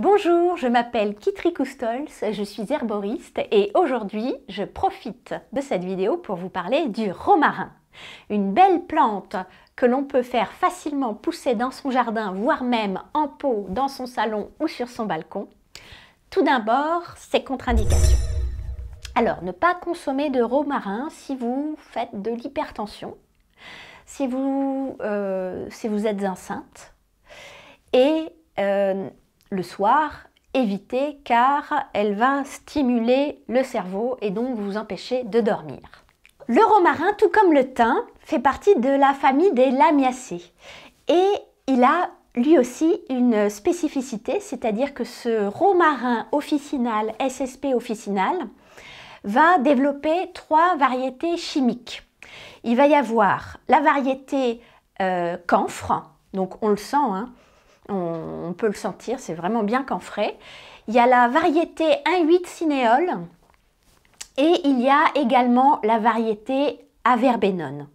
Bonjour, je m'appelle Kitri Koustols, je suis herboriste et aujourd'hui je profite de cette vidéo pour vous parler du romarin. Une belle plante que l'on peut faire facilement pousser dans son jardin, voire même en pot dans son salon ou sur son balcon. Tout d'abord, ses contre-indications. Alors, ne pas consommer de romarin si vous faites de l'hypertension, si, vous, euh, si vous êtes enceinte et euh, le soir, évitez car elle va stimuler le cerveau et donc vous empêcher de dormir. Le romarin, tout comme le thym, fait partie de la famille des lamiacées et il a lui aussi une spécificité, c'est-à-dire que ce romarin officinal, SSP officinal, va développer trois variétés chimiques. Il va y avoir la variété euh, camphre, donc on le sent, hein, on, peut le sentir, c'est vraiment bien qu'en frais. Il y a la variété 1,8 cinéole et il y a également la variété Averbenone.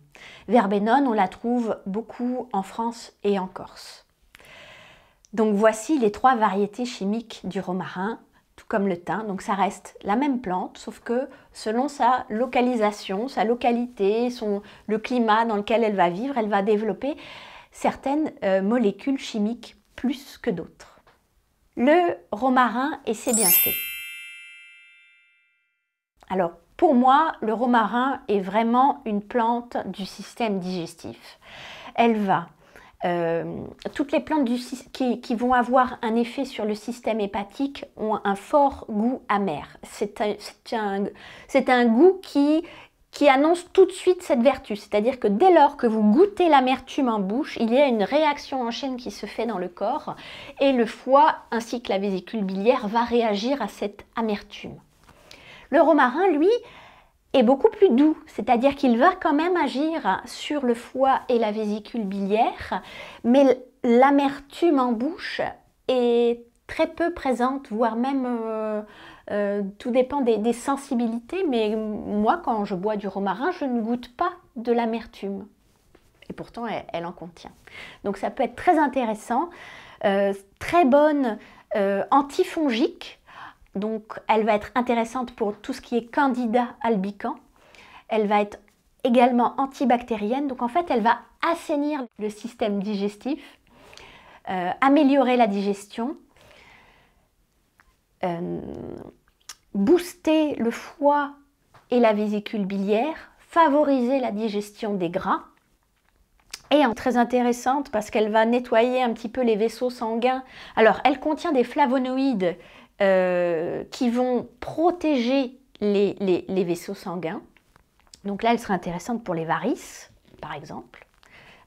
Verbenone, on la trouve beaucoup en France et en Corse. Donc voici les trois variétés chimiques du romarin, tout comme le thym. Donc ça reste la même plante, sauf que selon sa localisation, sa localité, son, le climat dans lequel elle va vivre, elle va développer certaines euh, molécules chimiques plus que d'autres. Le romarin et ses bienfaits. Alors, pour moi, le romarin est vraiment une plante du système digestif. Elle va euh, toutes les plantes qui, vont avoir un effet sur le système hépatique ont un fort goût amer. C'est un, goût qui qui annonce tout de suite cette vertu. C'est-à-dire que dès lors que vous goûtez l'amertume en bouche, il y a une réaction en chaîne qui se fait dans le corps et le foie ainsi que la vésicule biliaire va réagir à cette amertume. Le romarin, lui, est beaucoup plus doux, c'est-à-dire qu'il va quand même agir sur le foie et la vésicule biliaire, mais l'amertume en bouche est très peu présente, voire même, euh, euh, tout dépend des, sensibilités, mais moi quand je bois du romarin, je ne goûte pas de l'amertume. Et pourtant, elle, en contient. Donc ça peut être très intéressant, euh, très bonne antifongique, donc elle va être intéressante pour tout ce qui est candida albicans. Elle va être également antibactérienne, donc en fait elle va assainir le système digestif, améliorer la digestion, euh, booster le foie et la vésicule biliaire, favoriser la digestion des gras. Et très intéressante parce qu'elle va nettoyer un petit peu les vaisseaux sanguins. Alors, elle contient des flavonoïdes euh, qui vont protéger les, vaisseaux sanguins. Donc là, elle serait intéressante pour les varices, par exemple.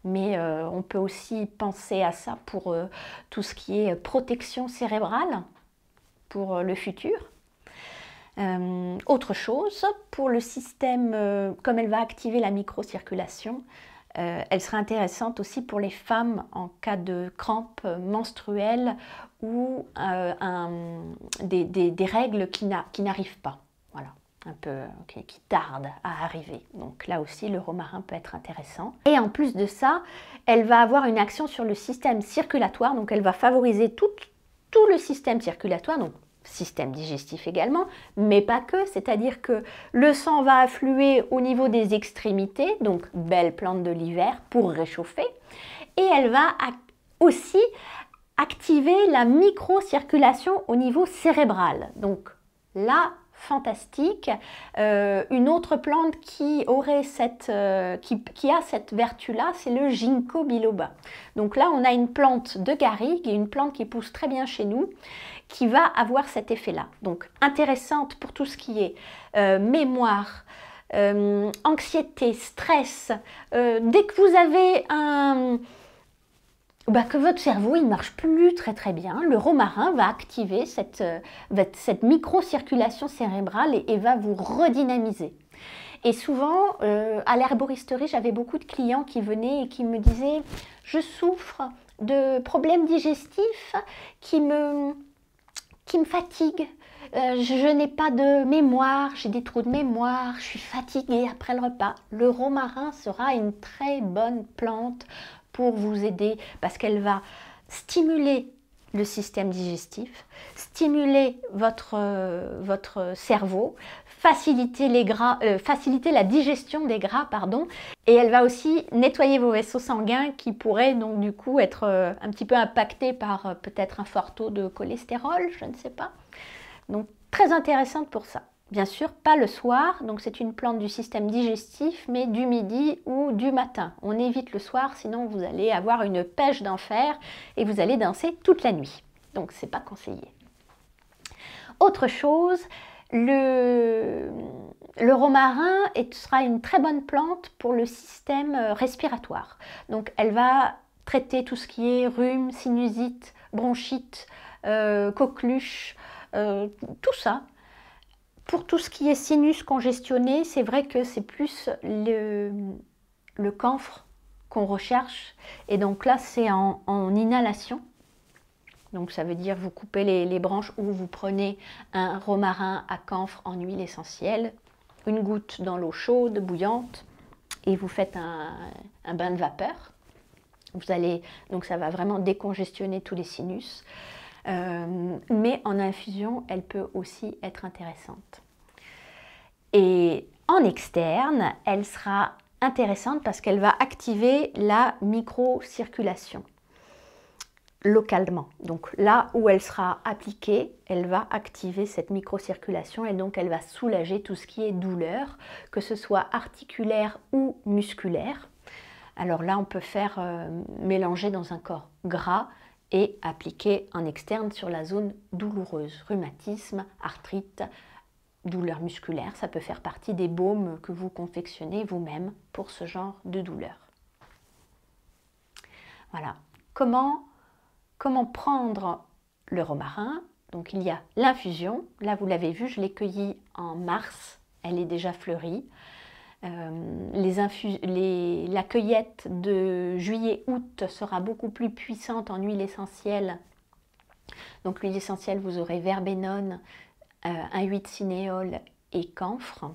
Mais euh, on peut aussi penser à ça pour tout ce qui est protection cérébrale. Euh, le futur. Euh, autre chose, pour le système, euh, comme elle va activer la microcirculation, circulation elle sera intéressante aussi pour les femmes en cas de crampes menstruelles ou des, règles qui n'arrivent pas, voilà, un peu qui tardent à arriver. Donc là aussi, le romarin peut être intéressant. Et en plus de ça, elle va avoir une action sur le système circulatoire, donc elle va favoriser tout tout le système circulatoire, donc système digestif également, mais pas que, c'est-à-dire que le sang va affluer au niveau des extrémités, donc belle plante de l'hiver, pour réchauffer, et elle va aussi activer la microcirculation au niveau cérébral. Donc là, fantastique. Euh, une autre plante qui, aurait cette, euh, qui, a cette vertu-là, c'est le ginkgo biloba. Donc là, on a une plante de garrigue et une plante qui pousse très bien chez nous, qui va avoir cet effet-là. Donc intéressante pour tout ce qui est euh, mémoire, anxiété, stress. dès que vous avez un bah, que votre cerveau il marche plus très très bien, le romarin va activer cette, euh, cette micro-circulation cérébrale et, va vous redynamiser. Et souvent, euh, à l'herboristerie, j'avais beaucoup de clients qui venaient et qui me disaient « je souffre de problèmes digestifs qui me, qui me fatiguent euh, ». je n'ai pas de mémoire, j'ai des trous de mémoire, je suis fatiguée après le repas. Le romarin sera une très bonne plante pour vous aider parce qu'elle va stimuler le système digestif, stimuler votre, euh, votre cerveau, faciliter, les gras, euh, faciliter la digestion des gras, pardon, et elle va aussi nettoyer vos vaisseaux sanguins qui pourraient donc du coup être euh, un petit peu impactés par peut-être un fort taux de cholestérol, je ne sais pas. Donc très intéressante pour ça. Bien sûr, pas le soir, donc c'est une plante du système digestif, mais du midi ou du matin. On évite le soir, sinon vous allez avoir une pêche d'enfer et vous allez danser toute la nuit. Donc c'est pas conseillé. Autre chose, le, romarin sera une très bonne plante pour le système euh, respiratoire. Donc elle va traiter tout ce qui est rhume, sinusite, bronchite, euh, coqueluche, euh, tout ça, pour tout ce qui est sinus congestionné, c'est vrai que c'est plus le, camphre qu'on recherche. Et donc là, c'est en, inhalation. Donc ça veut dire vous coupez les, branches ou vous prenez un romarin à camphre en huile essentielle, une goutte dans l'eau chaude, bouillante, et vous faites un, un, bain de vapeur. Vous allez, donc ça va vraiment décongestionner tous les sinus. Euh, mais en infusion, elle peut aussi être intéressante. Et en externe, elle sera intéressante parce qu'elle va activer la microcirculation localement. Donc là où elle sera appliquée, elle va activer cette microcirculation et donc elle va soulager tout ce qui est douleur, que ce soit articulaire ou musculaire. Alors là, on peut faire euh, mélanger dans un corps gras et appliquer en externe sur la zone douloureuse, rhumatisme, arthrite, douleur musculaire. Ça peut faire partie des baumes que vous confectionnez vous-même pour ce genre de douleur. Voilà. Comment, comment prendre le romarin Donc il y a l'infusion. Là, vous l'avez vu, je l'ai cueilli en mars. Elle est déjà fleurie. Euh, la cueillette de juillet-août sera beaucoup plus puissante en huile essentielle. Donc l'huile essentielle, vous aurez verbenone, euh, un huit cinéole et camphre.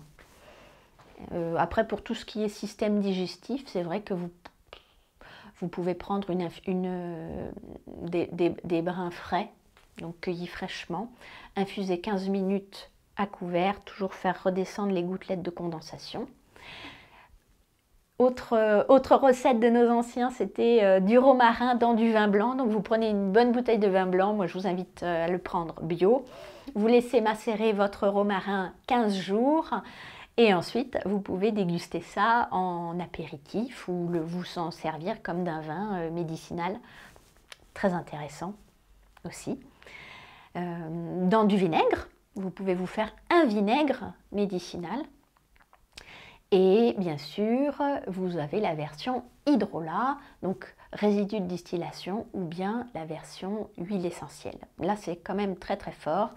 Euh, après, pour tout ce qui est système digestif, c'est vrai que vous, pouvez prendre une, des, des, brins frais, donc cueillis fraîchement, infuser 15 minutes à couvert, toujours faire redescendre les gouttelettes de condensation. Euh, autre, recette de nos anciens, c'était euh, du romarin dans du vin blanc. Donc vous prenez une bonne bouteille de vin blanc, moi je vous invite euh, à le prendre bio. Vous laissez macérer votre romarin 15 jours et ensuite vous pouvez déguster ça en apéritif ou le, vous en servir comme d'un vin médicinal. Très intéressant aussi. dans du vinaigre, vous pouvez vous faire un vinaigre médicinal et bien sûr, vous avez la version hydrola, donc résidu de distillation, ou bien la version huile essentielle. Là, c'est quand même très très fort.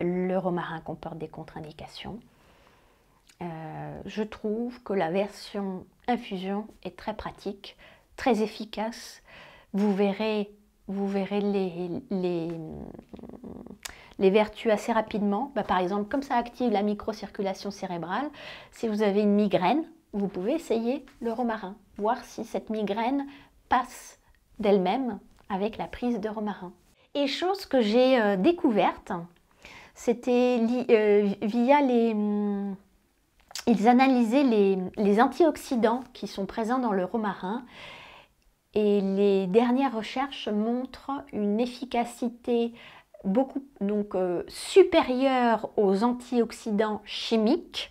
Le romarin comporte des contre-indications. Euh, je trouve que la version infusion est très pratique, très efficace. Vous verrez, vous verrez les, les les vertus assez rapidement. Bah, par exemple, comme ça active la microcirculation cérébrale, si vous avez une migraine, vous pouvez essayer le romarin, voir si cette migraine passe d'elle-même avec la prise de romarin. Et chose que j'ai euh, découverte, c'était euh, via les... Hmm, ils analysaient les, les antioxydants qui sont présents dans le romarin et les dernières recherches montrent une efficacité beaucoup donc euh, supérieur aux antioxydants chimiques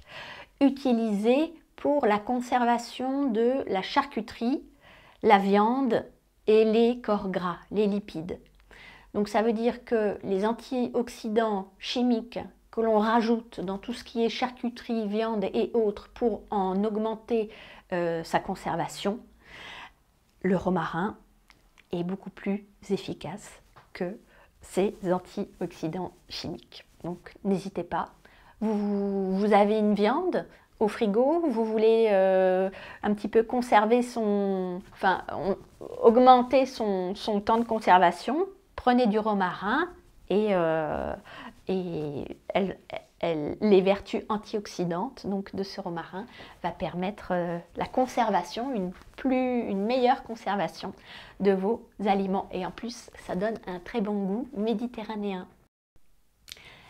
utilisés pour la conservation de la charcuterie, la viande et les corps gras, les lipides. Donc ça veut dire que les antioxydants chimiques que l'on rajoute dans tout ce qui est charcuterie, viande et autres pour en augmenter euh, sa conservation, le romarin est beaucoup plus efficace que ces antioxydants chimiques. Donc n'hésitez pas. Vous, avez une viande au frigo, vous voulez euh, un petit peu conserver son, enfin, augmenter son, temps de conservation, prenez du romarin et, euh, et elle les vertus antioxydantes donc de ce romarin va permettre euh, la conservation, une meilleure conservation de vos aliments. Et en plus, ça donne un très bon goût méditerranéen.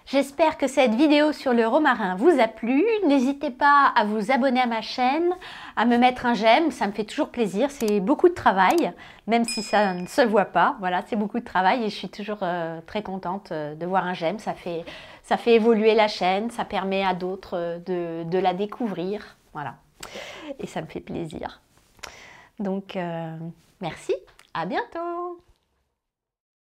J'espère que cette vidéo sur le romarin vous a plu. N'hésitez pas à vous abonner à ma chaîne, à me mettre un j'aime, ça me fait toujours plaisir. C'est beaucoup de travail, même si ça ne se voit pas. Voilà, c'est beaucoup de travail et je suis toujours euh, très contente euh, de voir un j'aime. Ça fait, ça fait évoluer la chaîne, ça permet à d'autres euh, de, la découvrir. Voilà, et ça me fait plaisir. Donc, merci, à bientôt